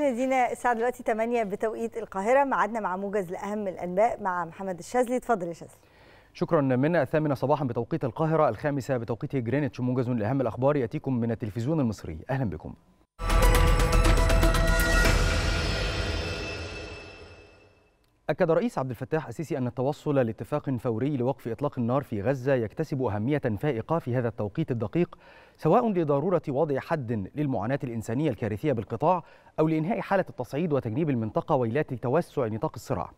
مشاهدينا الساعة دلوقتي 8 بتوقيت القاهرة معادنا مع موجز لأهم الأنباء مع محمد الشاذلي تفضل يا شاذلي شكرا من الثامنة صباحا بتوقيت القاهرة الخامسة بتوقيت جرينتش موجز لأهم الأخبار يأتيكم من التلفزيون المصري أهلا بكم أكد رئيس عبد الفتاح السيسي أن التوصل لاتفاق فوري لوقف إطلاق النار في غزة يكتسب أهمية فائقة في هذا التوقيت الدقيق سواء لضرورة وضع حد للمعاناة الإنسانية الكارثية بالقطاع أو لإنهاء حالة التصعيد وتجنيب المنطقة ويلات توسع نطاق الصراع.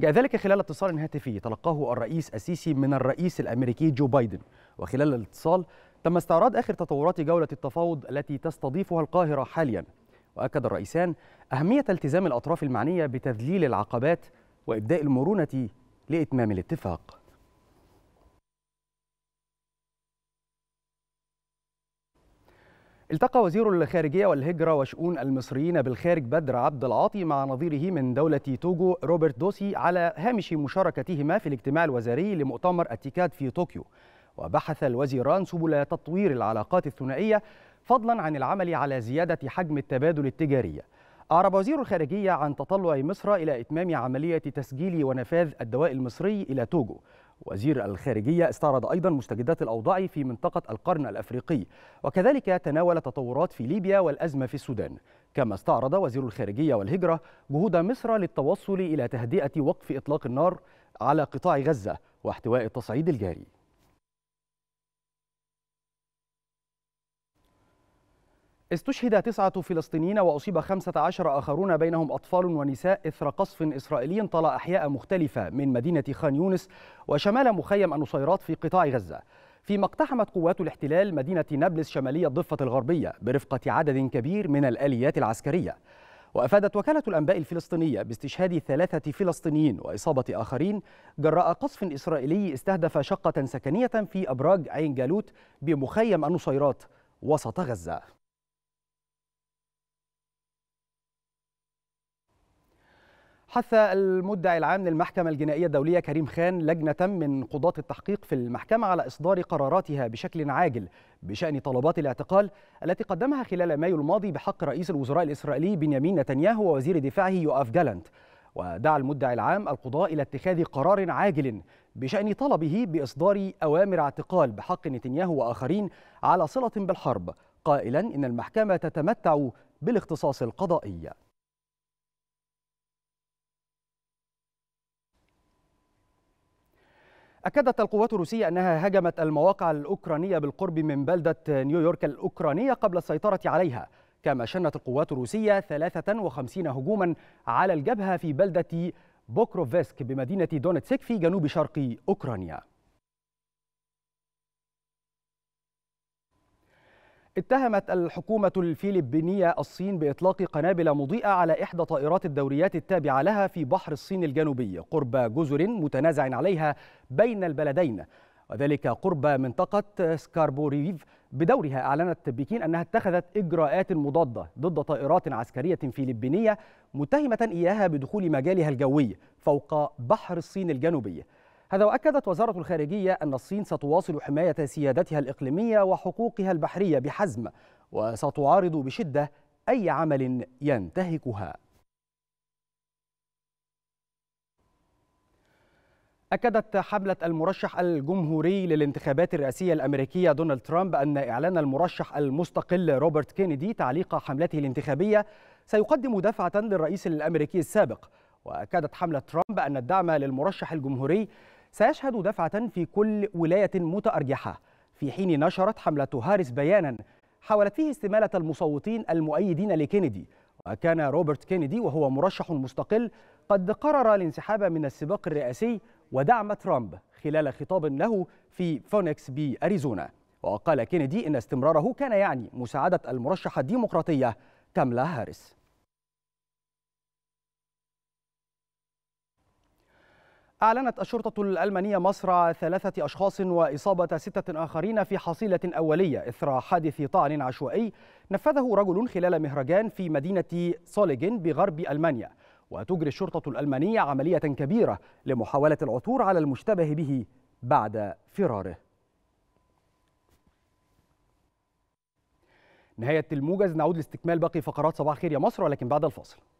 جاء ذلك خلال اتصال هاتفي تلقاه الرئيس السيسي من الرئيس الأمريكي جو بايدن وخلال الاتصال تم استعراض آخر تطورات جولة التفاوض التي تستضيفها القاهرة حاليا وأكد الرئيسان أهمية التزام الأطراف المعنية بتذليل العقبات وإبداء المرونة لإتمام الاتفاق التقى وزير الخارجية والهجرة وشؤون المصريين بالخارج بدر عبد العاطي مع نظيره من دولة توجو روبرت دوسي على هامش مشاركتهما في الاجتماع الوزاري لمؤتمر التيكاد في طوكيو وبحث الوزيران سبل تطوير العلاقات الثنائية فضلا عن العمل على زيادة حجم التبادل التجاري أعرب وزير الخارجية عن تطلع مصر إلى إتمام عملية تسجيل ونفاذ الدواء المصري إلى توجو وزير الخارجية استعرض أيضا مستجدات الأوضاع في منطقة القرن الأفريقي وكذلك تناول تطورات في ليبيا والأزمة في السودان كما استعرض وزير الخارجية والهجرة جهود مصر للتوصل إلى تهدئة وقف إطلاق النار على قطاع غزة واحتواء التصعيد الجاري استشهد تسعة فلسطينيين وأصيب 15 آخرون بينهم أطفال ونساء إثر قصف إسرائيلي طال أحياء مختلفة من مدينة خان يونس وشمال مخيم النصيرات في قطاع غزة فيما اقتحمت قوات الاحتلال مدينة نابلس شمالية الضفة الغربية برفقة عدد كبير من الآليات العسكرية وأفادت وكالة الأنباء الفلسطينية باستشهاد ثلاثة فلسطينيين وإصابة آخرين جراء قصف إسرائيلي استهدف شقة سكنية في أبراج عين جالوت بمخيم النصيرات وسط غزة حث المدعي العام للمحكمة الجنائية الدولية كريم خان لجنة من قضاة التحقيق في المحكمة على إصدار قراراتها بشكل عاجل بشأن طلبات الاعتقال التي قدمها خلال مايو الماضي بحق رئيس الوزراء الإسرائيلي بنيامين نتنياهو ووزير دفاعه يؤاف جالنت ودعا المدعي العام القضاء إلى اتخاذ قرار عاجل بشأن طلبه بإصدار أوامر اعتقال بحق نتنياهو وآخرين على صلة بالحرب قائلا إن المحكمة تتمتع بالاختصاص القضائي أكدت القوات الروسية أنها هجمت المواقع الأوكرانية بالقرب من بلدة نيويورك الأوكرانية قبل السيطرة عليها كما شنت القوات الروسية 53 هجوما على الجبهة في بلدة بوكروفسك بمدينة دونتسك في جنوب شرق أوكرانيا اتهمت الحكومة الفلبينية الصين بإطلاق قنابل مضيئة على إحدى طائرات الدوريات التابعة لها في بحر الصين الجنوبي قرب جزر متنازع عليها بين البلدين وذلك قرب منطقة سكاربوريف بدورها أعلنت بكين أنها اتخذت إجراءات مضادة ضد طائرات عسكرية فلبينية متهمة إياها بدخول مجالها الجوي فوق بحر الصين الجنوبي هذا وأكدت وزارة الخارجية أن الصين ستواصل حماية سيادتها الإقليمية وحقوقها البحرية بحزم وستعارض بشدة أي عمل ينتهكها أكدت حملة المرشح الجمهوري للانتخابات الرئاسية الأمريكية دونالد ترامب أن إعلان المرشح المستقل روبرت كينيدي تعليق حملته الانتخابية سيقدم دفعة للرئيس الأمريكي السابق وأكدت حملة ترامب أن الدعم للمرشح الجمهوري سيشهد دفعة في كل ولاية متأرجحة في حين نشرت حملة هاريس بيانا حاولت فيه استمالة المصوتين المؤيدين لكينيدي وكان روبرت كينيدي وهو مرشح مستقل قد قرر الانسحاب من السباق الرئاسي ودعم ترامب خلال خطاب له في فونكس بأريزونا وقال كينيدي إن استمراره كان يعني مساعدة المرشحة الديمقراطية كاملا هاريس أعلنت الشرطة الألمانية مصرع ثلاثة أشخاص وإصابة ستة آخرين في حصيلة أولية إثر حادث طعن عشوائي نفذه رجل خلال مهرجان في مدينة سوليجن بغرب ألمانيا وتجري الشرطة الألمانية عملية كبيرة لمحاولة العثور على المشتبه به بعد فراره نهاية الموجز نعود لاستكمال باقي فقرات صباح خير يا مصر ولكن بعد الفاصل